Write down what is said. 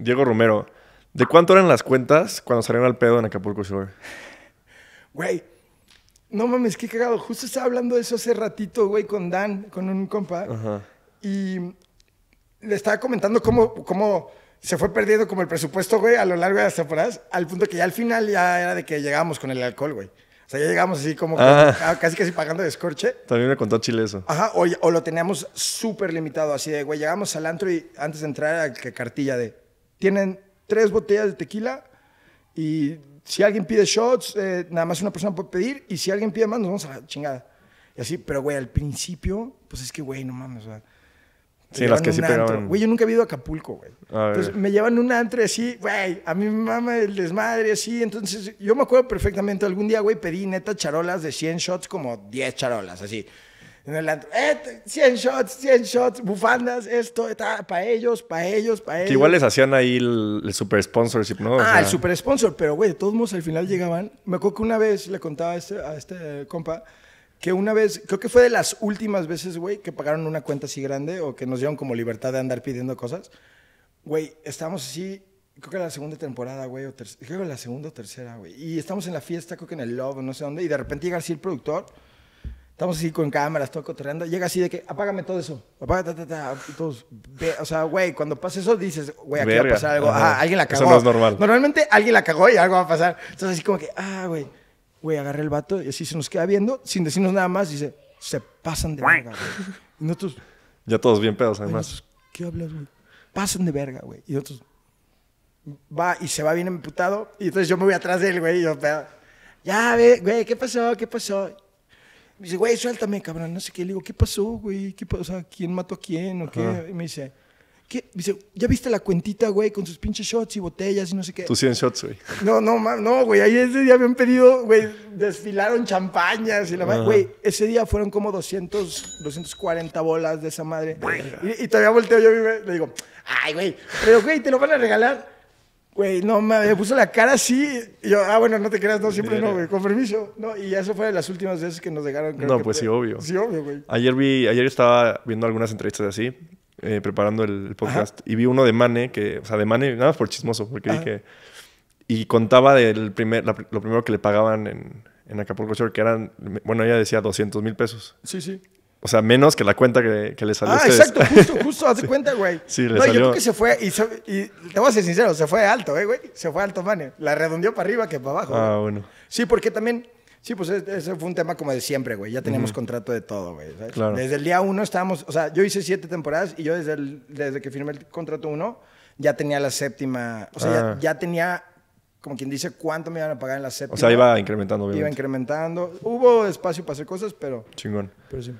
Diego Romero, ¿de cuánto eran las cuentas cuando salieron al pedo en Acapulco Shore? Güey, no mames, qué cagado. Justo estaba hablando de eso hace ratito, güey, con Dan, con un compa. Y le estaba comentando cómo, cómo se fue perdiendo como el presupuesto, güey, a lo largo de las temporadas, al punto que ya al final ya era de que llegábamos con el alcohol, güey. O sea, ya llegamos así como ah. Ah, casi, casi, pagando de escorche. También me contó Chile eso. Ajá, o, lo teníamos súper limitado, así de, güey, llegamos al antro y antes de entrar a la cartilla de tienen tres botellas de tequila y si alguien pide shots, eh, nada más una persona puede pedir y si alguien pide más, nos vamos a la chingada. Y así, pero güey, al principio, pues es que güey, no mames, o sea. Sí, las que sí pegaban. Güey, yo nunca he ido a Acapulco, güey. entonces me llevan un antro así, güey, a mi mamá el desmadre así. Entonces yo me acuerdo perfectamente, algún día, güey, pedí neta charolas de 100 shots, como 10 charolas, así en el antro, eh, 100 shots, 100 shots, bufandas, esto, para ellos, para ellos, para ellos. Que igual les hacían ahí el, super sponsorship, ¿no? ah, el super sponsor, pero güey, de todos modos al final llegaban. Me acuerdo que una vez le contaba a este, a este compa que una vez, creo que fue de las últimas veces, güey, que pagaron una cuenta así grande o que nos dieron como libertad de andar pidiendo cosas. Güey, estábamos así, creo que era la segunda temporada, güey, o creo que la segunda o tercera, güey. Y estamos en la fiesta, creo que en el Love, no sé dónde, y de repente llega así el productor Estamos así con cámaras, todo cotorreando. Llega así de que, apágame todo eso. Apágame, ta, ta, ta, todos. o sea, güey, cuando pasa eso dices, güey, aquí va a pasar algo. Ah, alguien la cagó. Eso no es normal. Normalmente alguien la cagó y algo va a pasar. Entonces así como que, ah, güey. Güey, agarré el vato y así se nos queda viendo sin decirnos nada más. Dice, se pasan de verga, Y nosotros... Ya todos bien pedos, además. Pues, ¿Qué hablas, güey? Pasan de verga, güey. Y nosotros... Va y se va bien emputado. Y entonces yo me voy atrás de él, güey. Y yo, pedo. Ya, güey, ¿qué pasó? ¿Qué pasó? Me dice, güey, suéltame, cabrón, no sé qué. Le digo, ¿qué pasó, güey? ¿Qué ¿quién mató a quién o qué? Y me dice, ¿qué? dice, ¿ya viste la cuentita, güey, con sus pinches shots y botellas y no sé qué? Tus 100 shots, güey. No, no, no, güey. Ahí ese día habían pedido, güey, desfilaron champañas y la madre. Güey, ese día fueron como 200, 240 bolas de esa madre. Y, y, todavía volteo yo y le digo, ay, güey, pero, güey, te lo van a regalar. Güey, no me puso la cara así. yo, ah, bueno, no te creas, no, siempre no, güey, con permiso. No, y eso fue de las últimas veces que nos dejaron. no, pues sí, obvio. Sí, obvio, güey. Ayer vi, ayer estaba viendo algunas entrevistas así, eh, preparando el, podcast, y vi uno de Mane, que, o sea, de Mane, nada más por chismoso, porque dije. Y contaba del primer, lo primero que le pagaban en, en Acapulco Shore, que eran, bueno, ella decía 200 mil pesos. Sí, sí. O sea, menos que la cuenta que, que le salió ah, a exacto, justo, justo, haz cuenta, güey. Sí, le no, Yo creo que se fue, y, te voy a ser sincero, se fue alto, eh, güey. Se fue alto, man. La redondeó para arriba que para abajo. Ah, bueno. Sí, porque también, sí, pues e, ese fue un tema como de siempre, güey. Ya teníamos contrato de todo, güey. Claro. Desde el día uno estábamos, o sea, yo hice siete temporadas y yo desde, desde que firmé el contrato uno ya tenía la séptima, o sea, ya, ah. tenía como quien dice, cuánto me iban a pagar en la séptima. O sea, iba incrementando, Iba incrementando. Hubo espacio para hacer cosas, pero. Chingón. Pero sí.